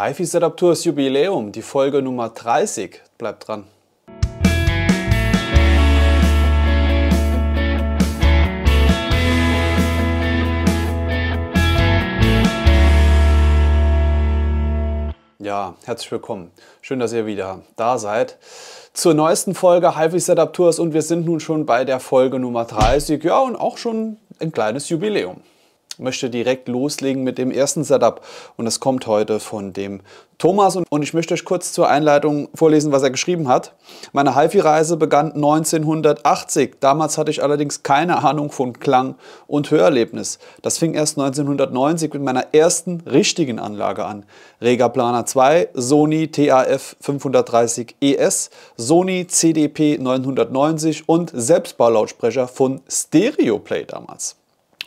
HiFi Setup Tours Jubiläum, die Folge Nummer 30. Bleibt dran. Ja, herzlich willkommen. Schön, dass ihr wieder da seid. Zur neuesten Folge HiFi Setup Tours und wir sind nun schon bei der Folge Nummer 30. Ja, und auch schon ein kleines Jubiläum möchte direkt loslegen mit dem ersten Setup und das kommt heute von dem Thomas und ich möchte euch kurz zur Einleitung vorlesen, was er geschrieben hat. Meine HiFi-Reise begann 1980. Damals hatte ich allerdings keine Ahnung von Klang und Hörerlebnis. Das fing erst 1990 mit meiner ersten richtigen Anlage an. Rega Planer 2, Sony TAF 530 ES, Sony CDP 990 und Selbstbaulautsprecher von Stereoplay damals.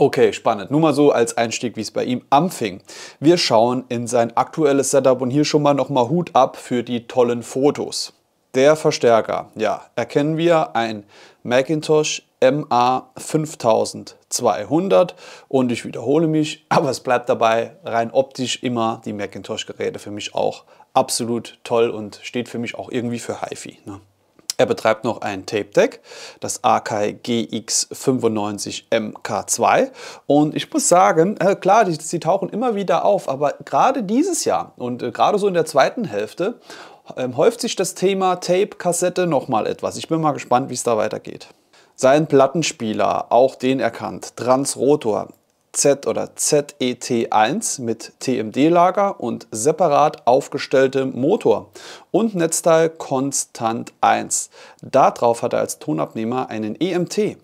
Okay, spannend. Nur mal so als Einstieg, wie es bei ihm anfing. Wir schauen in sein aktuelles Setup und hier schon mal nochmal Hut ab für die tollen Fotos. Der Verstärker, ja, erkennen wir ein Macintosh MA5200 und ich wiederhole mich, aber es bleibt dabei, rein optisch immer die Macintosh-Geräte für mich auch absolut toll und steht für mich auch irgendwie für HiFi. Ne? Er betreibt noch ein Tape Deck, das Akai GX95 MK2. Und ich muss sagen, äh, klar, die, die tauchen immer wieder auf, aber gerade dieses Jahr und äh, gerade so in der zweiten Hälfte ähm, häuft sich das Thema Tape, Kassette nochmal etwas. Ich bin mal gespannt, wie es da weitergeht. Sein Plattenspieler, auch den erkannt, Transrotor, Z oder ZET1 mit TMD-Lager und separat aufgestelltem Motor und Netzteil Konstant 1. Darauf hat er als Tonabnehmer einen EMT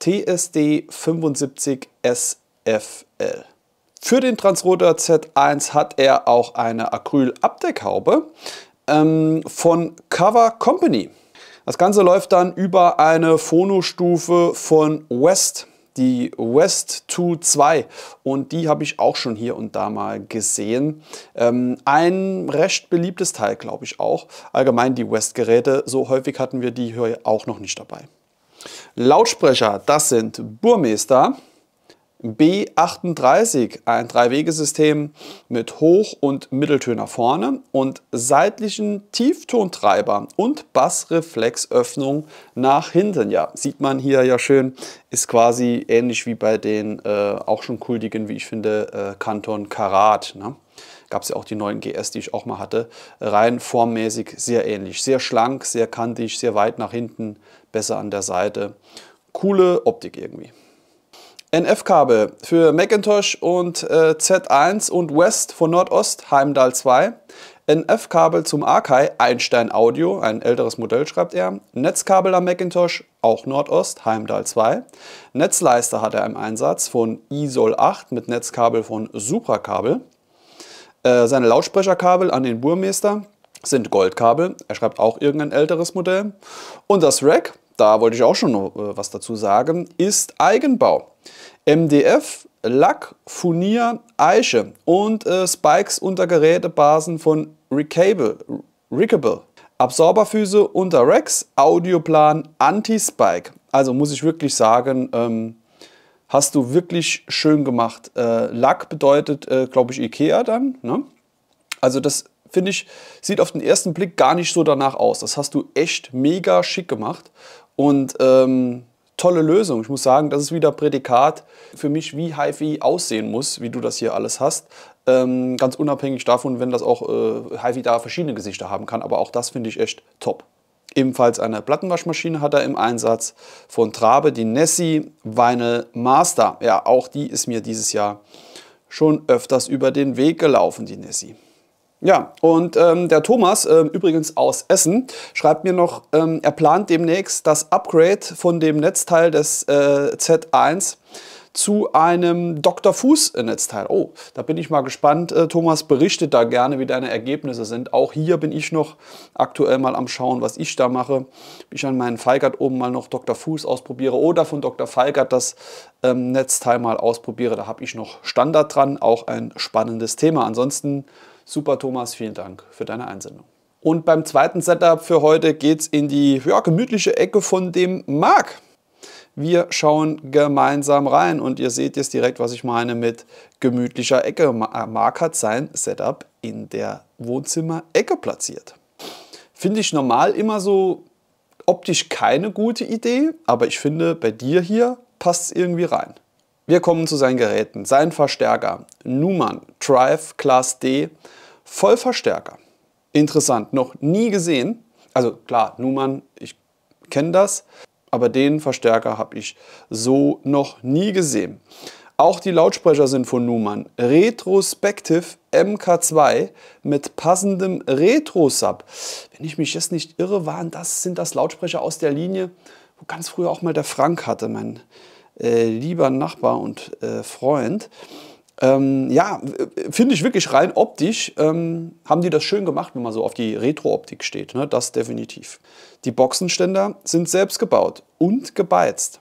TSD 75 SFL. Für den Transrotor Z1 hat er auch eine Acrylabdeckhaube ähm, von Cover Company. Das Ganze läuft dann über eine Phonostufe von West die West 2 und die habe ich auch schon hier und da mal gesehen. Ähm, ein recht beliebtes Teil, glaube ich auch. Allgemein die West-Geräte, so häufig hatten wir die hier auch noch nicht dabei. Lautsprecher, das sind Burmester, B38, ein drei Dreiwegesystem mit Hoch- und Mitteltöner vorne und seitlichen Tieftontreiber und Bassreflexöffnung nach hinten. Ja, sieht man hier ja schön, ist quasi ähnlich wie bei den äh, auch schon kultigen, wie ich finde, äh, Kanton Karat. Ne? Gab es ja auch die neuen GS, die ich auch mal hatte. Rein formmäßig sehr ähnlich. Sehr schlank, sehr kantig, sehr weit nach hinten, besser an der Seite. Coole Optik irgendwie. NF-Kabel für Macintosh und äh, Z1 und West von Nordost, Heimdall 2. NF-Kabel zum Arkai, Einstein Audio, ein älteres Modell schreibt er. Netzkabel am Macintosh, auch Nordost, Heimdall 2. Netzleister hat er im Einsatz von ISOL 8 mit Netzkabel von Suprakabel. Äh, seine Lautsprecherkabel an den Burmester sind Goldkabel. Er schreibt auch irgendein älteres Modell. Und das Rack, da wollte ich auch schon noch äh, was dazu sagen, ist Eigenbau. MDF, Lack, Furnier, Eiche und äh, Spikes unter Gerätebasen von Rickable, Rickable. Absorberfüße unter Rex, Audioplan, Anti-Spike. Also muss ich wirklich sagen, ähm, hast du wirklich schön gemacht. Äh, Lack bedeutet, äh, glaube ich, Ikea dann. Ne? Also das finde ich, sieht auf den ersten Blick gar nicht so danach aus. Das hast du echt mega schick gemacht. Und ähm, tolle Lösung. Ich muss sagen, das ist wieder Prädikat für mich, wie HiFi aussehen muss, wie du das hier alles hast. Ähm, ganz unabhängig davon, wenn das auch äh, HiFi da verschiedene Gesichter haben kann. Aber auch das finde ich echt top. Ebenfalls eine Plattenwaschmaschine hat er im Einsatz von Trabe, die Nessie Weine Master. Ja, auch die ist mir dieses Jahr schon öfters über den Weg gelaufen, die Nessie. Ja, und ähm, der Thomas, ähm, übrigens aus Essen, schreibt mir noch, ähm, er plant demnächst das Upgrade von dem Netzteil des äh, Z1 zu einem Dr. Fuß-Netzteil. Äh, oh, da bin ich mal gespannt. Äh, Thomas, berichtet da gerne, wie deine Ergebnisse sind. Auch hier bin ich noch aktuell mal am Schauen, was ich da mache. Ich an meinen Feigert oben mal noch Dr. Fuß ausprobiere oder von Dr. Feigert das ähm, Netzteil mal ausprobiere. Da habe ich noch Standard dran. Auch ein spannendes Thema. Ansonsten Super Thomas, vielen Dank für deine Einsendung. Und beim zweiten Setup für heute geht es in die ja, gemütliche Ecke von dem Marc. Wir schauen gemeinsam rein und ihr seht jetzt direkt, was ich meine mit gemütlicher Ecke. Äh, Marc hat sein Setup in der Wohnzimmerecke platziert. Finde ich normal immer so optisch keine gute Idee, aber ich finde, bei dir hier passt es irgendwie rein. Wir kommen zu seinen Geräten. Sein Verstärker Numan Drive Class D Vollverstärker. Interessant, noch nie gesehen. Also klar, Numan, ich kenne das, aber den Verstärker habe ich so noch nie gesehen. Auch die Lautsprecher sind von Numan. Retrospective MK2 mit passendem Retro-Sub. Wenn ich mich jetzt nicht irre, waren das, sind das Lautsprecher aus der Linie, wo ganz früher auch mal der Frank hatte, mein äh, lieber Nachbar und äh, Freund. Ähm, ja, finde ich wirklich rein optisch, ähm, haben die das schön gemacht, wenn man so auf die Retro-Optik steht. Ne? Das definitiv. Die Boxenständer sind selbst gebaut und gebeizt.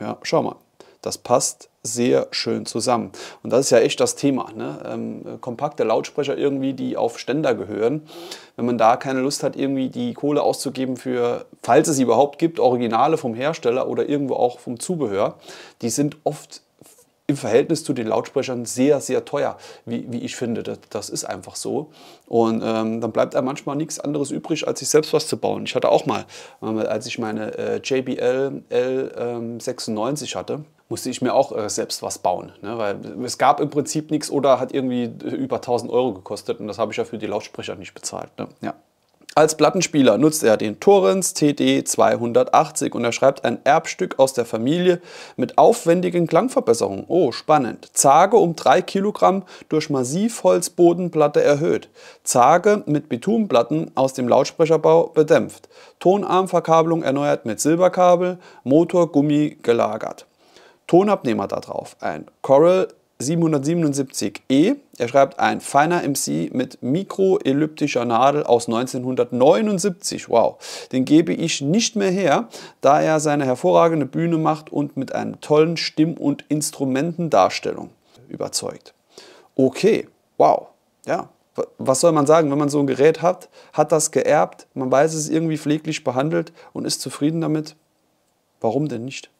Ja, schau mal, das passt sehr schön zusammen. Und das ist ja echt das Thema. Ne? Ähm, kompakte Lautsprecher irgendwie, die auf Ständer gehören. Wenn man da keine Lust hat, irgendwie die Kohle auszugeben für, falls es sie überhaupt gibt, Originale vom Hersteller oder irgendwo auch vom Zubehör, die sind oft im Verhältnis zu den Lautsprechern sehr, sehr teuer, wie, wie ich finde. Das, das, ist einfach so. Und ähm, dann bleibt einem manchmal nichts anderes übrig, als sich selbst was zu bauen. Ich hatte auch mal, ähm, als ich meine äh, JBL L96 ähm, hatte, musste ich mir auch äh, selbst was bauen. Ne? Weil es gab im Prinzip nichts oder hat irgendwie über 1000 Euro gekostet und das habe ich ja für die Lautsprecher nicht bezahlt. Ne? Ja. Als Plattenspieler nutzt er den Torrens TD280 und er schreibt ein Erbstück aus der Familie mit aufwendigen Klangverbesserungen. Oh, spannend. Zage um 3 Kilogramm durch Massivholzbodenplatte erhöht. Zage mit Bitumenplatten aus dem Lautsprecherbau bedämpft. Tonarmverkabelung erneuert mit Silberkabel, Motorgummi gelagert. Tonabnehmer darauf, Ein Coral 777E. E. Er schreibt ein feiner MC mit mikroelliptischer Nadel aus 1979. Wow, den gebe ich nicht mehr her, da er seine hervorragende Bühne macht und mit einem tollen Stimm- und Instrumentendarstellung überzeugt. Okay, wow, ja. Was soll man sagen, wenn man so ein Gerät hat, hat das geerbt, man weiß es irgendwie pfleglich behandelt und ist zufrieden damit? Warum denn nicht?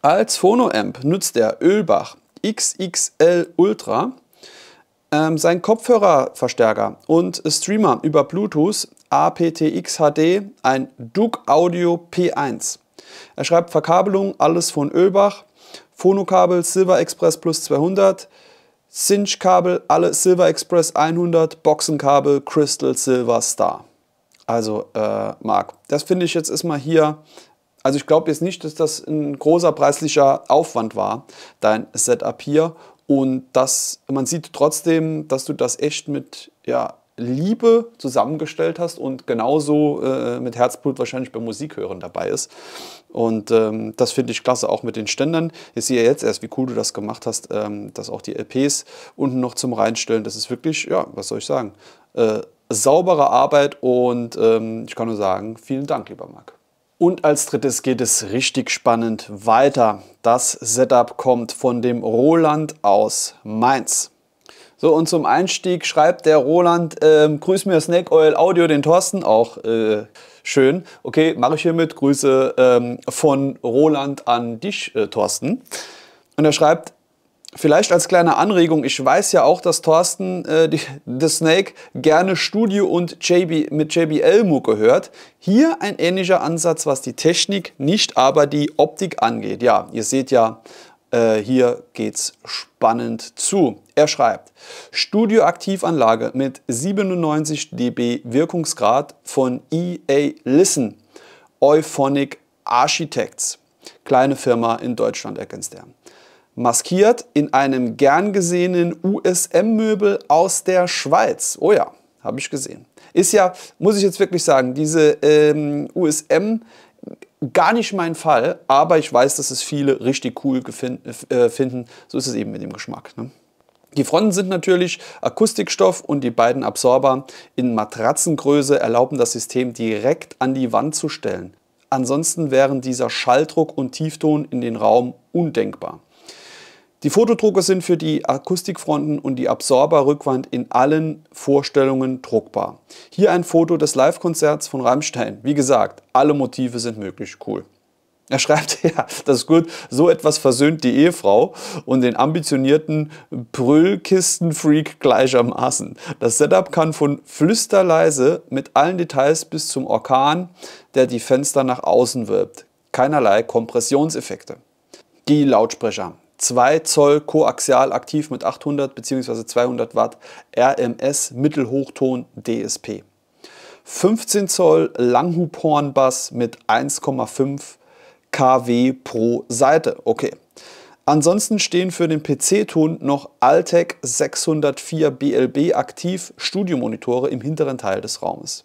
Als Phonoamp nutzt der Ölbach XXL Ultra, ähm, sein Kopfhörerverstärker und Streamer über Bluetooth aptX HD, ein Duke Audio P1. Er schreibt Verkabelung, alles von Ölbach, Phonokabel Silver Express Plus 200, Cinch-Kabel, alle Silver Express 100, Boxenkabel Crystal Silver Star. Also, äh, Marc, das finde ich jetzt erstmal hier also ich glaube jetzt nicht, dass das ein großer preislicher Aufwand war, dein Setup hier. Und das, man sieht trotzdem, dass du das echt mit ja, Liebe zusammengestellt hast und genauso äh, mit Herzblut wahrscheinlich beim Musikhören dabei ist. Und ähm, das finde ich klasse, auch mit den Ständern. Ich sehe jetzt erst, wie cool du das gemacht hast, ähm, dass auch die LPs unten noch zum Reinstellen. Das ist wirklich, ja, was soll ich sagen, äh, saubere Arbeit und ähm, ich kann nur sagen, vielen Dank, lieber Marc. Und als drittes geht es richtig spannend weiter. Das Setup kommt von dem Roland aus Mainz. So, und zum Einstieg schreibt der Roland, äh, grüß mir Snake Oil Audio, den Thorsten, auch äh, schön. Okay, mache ich hiermit. Grüße ähm, von Roland an dich, äh, Thorsten. Und er schreibt, Vielleicht als kleine Anregung, ich weiß ja auch, dass Thorsten äh, die, The Snake gerne Studio und JB, mit JBL-Mucke hört. Hier ein ähnlicher Ansatz, was die Technik, nicht aber die Optik angeht. Ja, ihr seht ja, äh, hier geht's spannend zu. Er schreibt, Studioaktivanlage mit 97 dB Wirkungsgrad von EA Listen, Euphonic Architects. Kleine Firma in Deutschland ergänzt er maskiert in einem gern gesehenen USM-Möbel aus der Schweiz. Oh ja, habe ich gesehen. Ist ja, muss ich jetzt wirklich sagen, diese ähm, USM gar nicht mein Fall, aber ich weiß, dass es viele richtig cool äh, finden. So ist es eben mit dem Geschmack. Ne? Die Fronten sind natürlich Akustikstoff und die beiden Absorber in Matratzengröße erlauben das System direkt an die Wand zu stellen. Ansonsten wären dieser Schalldruck und Tiefton in den Raum undenkbar. Die Fotodrucker sind für die Akustikfronten und die Absorberrückwand in allen Vorstellungen druckbar. Hier ein Foto des Live-Konzerts von Rammstein. Wie gesagt, alle Motive sind möglich. Cool. Er schreibt, ja, das ist gut, so etwas versöhnt die Ehefrau und den ambitionierten Brüllkisten-Freak gleichermaßen. Das Setup kann von flüsterleise mit allen Details bis zum Orkan, der die Fenster nach außen wirbt. Keinerlei Kompressionseffekte. Die Lautsprecher. 2 Zoll koaxial aktiv mit 800 bzw. 200 Watt RMS Mittelhochton DSP. 15 Zoll Langhubhornbass mit 1,5 kW pro Seite. Okay. Ansonsten stehen für den PC-Ton noch Altec 604 BLB aktiv Studiomonitore im hinteren Teil des Raumes.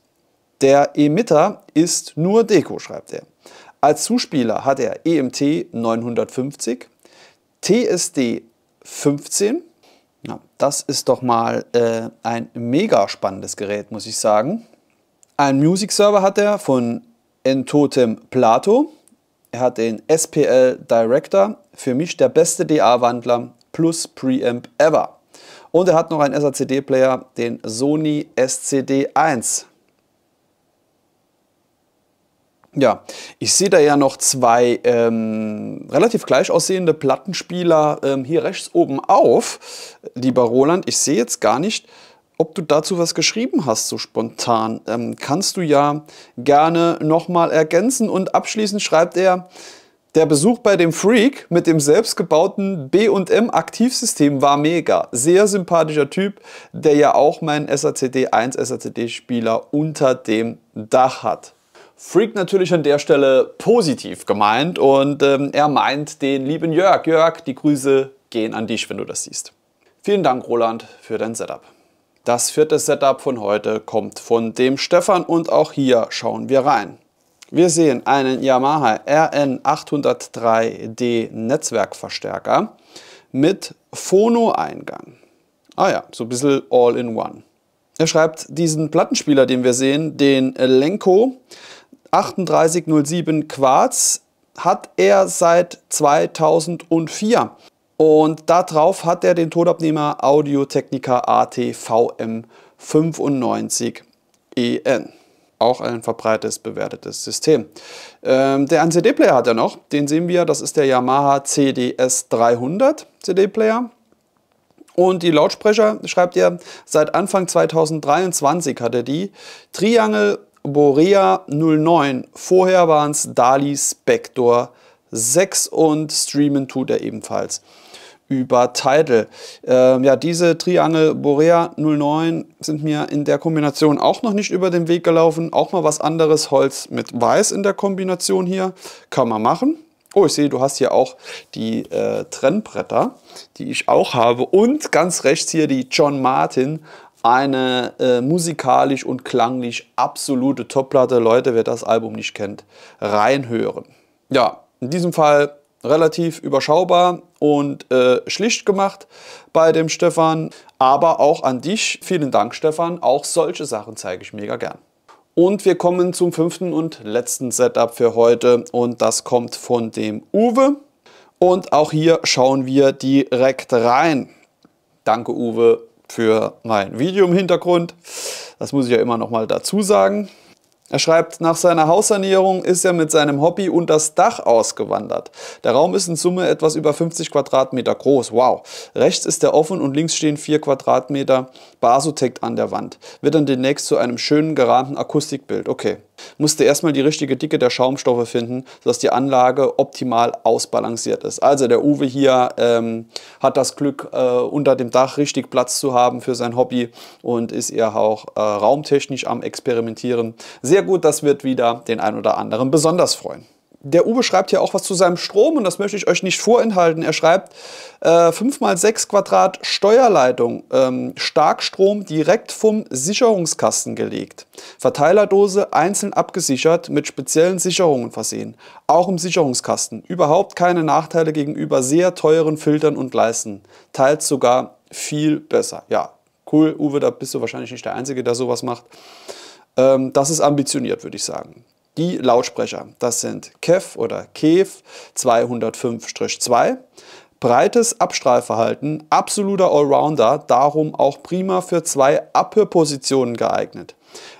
Der Emitter ist nur Deko, schreibt er. Als Zuspieler hat er EMT 950, TSD 15. Na, das ist doch mal äh, ein mega spannendes Gerät, muss ich sagen. Ein Music Server hat er von Entotem Plato. Er hat den SPL Director, für mich der beste DA-Wandler plus Preamp ever. Und er hat noch einen SACD-Player, den Sony SCD1. Ja, ich sehe da ja noch zwei ähm, relativ gleich aussehende Plattenspieler ähm, hier rechts oben auf. Lieber Roland, ich sehe jetzt gar nicht, ob du dazu was geschrieben hast, so spontan. Ähm, kannst du ja gerne nochmal ergänzen. Und abschließend schreibt er, der Besuch bei dem Freak mit dem selbstgebauten B&M Aktivsystem war mega. Sehr sympathischer Typ, der ja auch meinen SACD 1 SACD Spieler unter dem Dach hat. Freak natürlich an der Stelle positiv gemeint und ähm, er meint den lieben Jörg. Jörg, die Grüße gehen an dich, wenn du das siehst. Vielen Dank, Roland, für dein Setup. Das vierte Setup von heute kommt von dem Stefan und auch hier schauen wir rein. Wir sehen einen Yamaha RN803D Netzwerkverstärker mit Phono-Eingang. Ah ja, so ein bisschen All-in-One. Er schreibt diesen Plattenspieler, den wir sehen, den Lenko 3807 Quarz hat er seit 2004. Und darauf hat er den Tonabnehmer Audio Technica ATVM 95EN. E Auch ein verbreitetes, bewertetes System. Ähm, der einen CD-Player hat er noch, den sehen wir, das ist der Yamaha CDS 300 CD-Player. Und die Lautsprecher, schreibt er, seit Anfang 2023 hat er die. Triangle Borea 09. Vorher waren es Dali Spector 6 und streamen tut er ebenfalls über Tidal. Ähm, ja, diese Triangel Borea 09 sind mir in der Kombination auch noch nicht über den Weg gelaufen. Auch mal was anderes, Holz mit Weiß in der Kombination hier. Kann man machen. Oh, ich sehe, du hast hier auch die äh, Trennbretter, die ich auch habe. Und ganz rechts hier die John Martin eine äh, musikalisch und klanglich absolute Topplatte. Leute, wer das Album nicht kennt, reinhören. Ja, in diesem Fall relativ überschaubar und äh, schlicht gemacht bei dem Stefan. Aber auch an dich. Vielen Dank, Stefan. Auch solche Sachen zeige ich mega gern. Und wir kommen zum fünften und letzten Setup für heute. Und das kommt von dem Uwe. Und auch hier schauen wir direkt rein. Danke, Uwe, für mein Video im Hintergrund. Das muss ich ja immer noch mal dazu sagen. Er schreibt, nach seiner Haussanierung ist er mit seinem Hobby und das Dach ausgewandert. Der Raum ist in Summe etwas über 50 Quadratmeter groß. Wow. Rechts ist er offen und links stehen 4 Quadratmeter Basotekt an der Wand. Wird dann demnächst zu einem schönen gerahmten Akustikbild. Okay, musste erstmal die richtige Dicke der Schaumstoffe finden, sodass die Anlage optimal ausbalanciert ist. Also der Uwe hier ähm, hat das Glück, äh, unter dem Dach richtig Platz zu haben für sein Hobby und ist eher auch äh, raumtechnisch am Experimentieren. Sehr gut, das wird wieder den ein oder anderen besonders freuen der Uwe schreibt hier auch was zu seinem Strom und das möchte ich euch nicht vorenthalten. Er schreibt äh, 5 x 6 Quadrat Steuerleitung, ähm, Starkstrom direkt vom Sicherungskasten gelegt. Verteilerdose einzeln abgesichert, mit speziellen Sicherungen versehen. Auch im Sicherungskasten. Überhaupt keine Nachteile gegenüber sehr teuren Filtern und Leisten. Teils sogar viel besser. Ja, cool, Uwe, da bist du wahrscheinlich nicht der Einzige, der sowas macht. Ähm, das ist ambitioniert, würde ich sagen die Lautsprecher. Das sind KEF oder KEF 205-2. Breites Abstrahlverhalten, absoluter Allrounder, darum auch prima für zwei Abhörpositionen geeignet.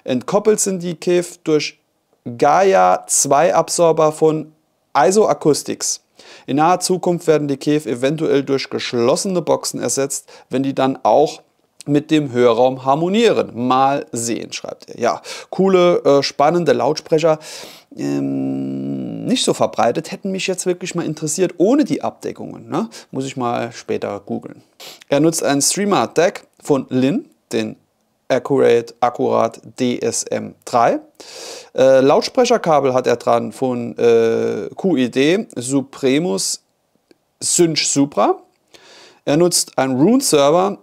Entkoppelt sind die KEF durch Gaia-2-Absorber von ISO-Acoustics. In naher Zukunft werden die KEF eventuell durch geschlossene Boxen ersetzt, wenn die dann auch mit dem Hörraum harmonieren. Mal sehen, schreibt er. Ja, coole, äh, spannende Lautsprecher. Ähm, nicht so verbreitet, hätten mich jetzt wirklich mal interessiert, ohne die Abdeckungen. Ne? Muss ich mal später googeln. Er nutzt einen Streamer-Deck von Lin, den Accurate, Akkurat DSM3. Äh, Lautsprecherkabel hat er dran von äh, QED Supremus Synch Supra. Er nutzt einen Rune-Server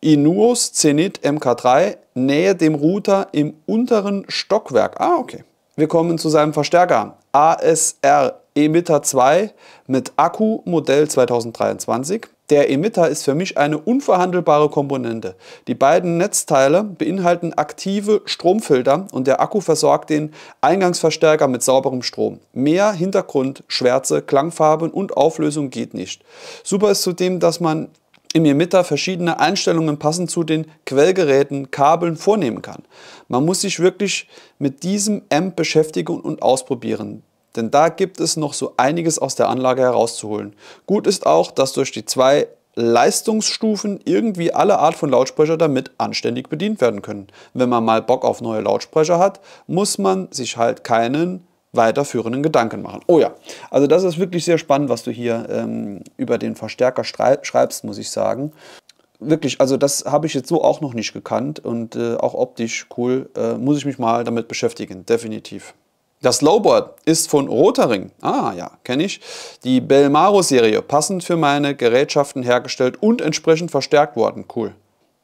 Inuos Zenit MK3 nähe dem Router im unteren Stockwerk. Ah, okay. Wir kommen zu seinem Verstärker. ASR Emitter 2 mit Akku Modell 2023. Der Emitter ist für mich eine unverhandelbare Komponente. Die beiden Netzteile beinhalten aktive Stromfilter und der Akku versorgt den Eingangsverstärker mit sauberem Strom. Mehr Hintergrund, Schwärze, Klangfarben und Auflösung geht nicht. Super ist zudem, dass man im Emitter verschiedene Einstellungen passend zu den Quellgeräten, Kabeln vornehmen kann. Man muss sich wirklich mit diesem Amp beschäftigen und ausprobieren, denn da gibt es noch so einiges aus der Anlage herauszuholen. Gut ist auch, dass durch die zwei Leistungsstufen irgendwie alle Art von Lautsprecher damit anständig bedient werden können. Wenn man mal Bock auf neue Lautsprecher hat, muss man sich halt keinen weiterführenden Gedanken machen. Oh ja, also das ist wirklich sehr spannend, was du hier ähm, über den Verstärker schreibst, muss ich sagen. Wirklich, also das habe ich jetzt so auch noch nicht gekannt und äh, auch optisch cool, äh, muss ich mich mal damit beschäftigen, definitiv. Das Lowboard ist von Rotaring. Ah ja, kenne ich. Die Belmaro-Serie, passend für meine Gerätschaften hergestellt und entsprechend verstärkt worden. Cool.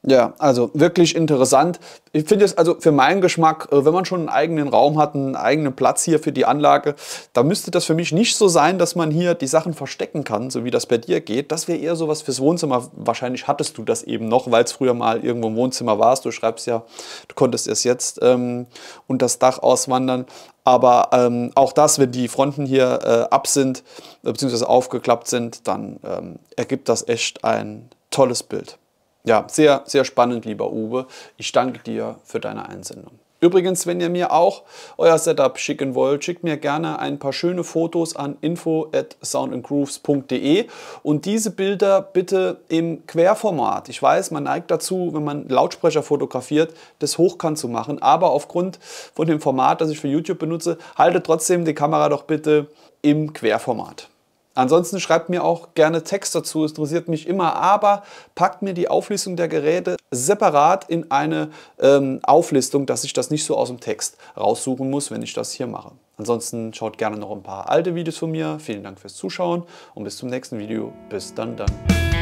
Ja, also wirklich interessant. Ich finde es also für meinen Geschmack, äh, wenn man schon einen eigenen Raum hat, einen eigenen Platz hier für die Anlage, da müsste das für mich nicht so sein, dass man hier die Sachen verstecken kann, so wie das bei dir geht. Das wäre eher sowas fürs Wohnzimmer. Wahrscheinlich hattest du das eben noch, weil es früher mal irgendwo im Wohnzimmer warst. Du schreibst ja, du konntest erst jetzt ähm, unter das Dach auswandern. Aber ähm, auch das, wenn die Fronten hier äh, ab sind, äh, beziehungsweise aufgeklappt sind, dann ähm, ergibt das echt ein tolles Bild. Ja, sehr, sehr spannend, lieber Uwe. Ich danke dir für deine Einsendung. Übrigens, wenn ihr mir auch euer Setup schicken wollt, schickt mir gerne ein paar schöne Fotos an info at soundandgrooves.de und diese Bilder bitte im Querformat. Ich weiß, man neigt dazu, wenn man Lautsprecher fotografiert, das hochkant zu machen, aber aufgrund von dem Format, das ich für YouTube benutze, haltet trotzdem die Kamera doch bitte im Querformat. Ansonsten schreibt mir auch gerne Text dazu, es interessiert mich immer, aber packt mir die Auflistung der Geräte separat in eine ähm, Auflistung, dass ich das nicht so aus dem Text raussuchen muss, wenn ich das hier mache. Ansonsten schaut gerne noch ein paar alte Videos von mir. Vielen Dank fürs Zuschauen und bis zum nächsten Video. Bis dann, dann.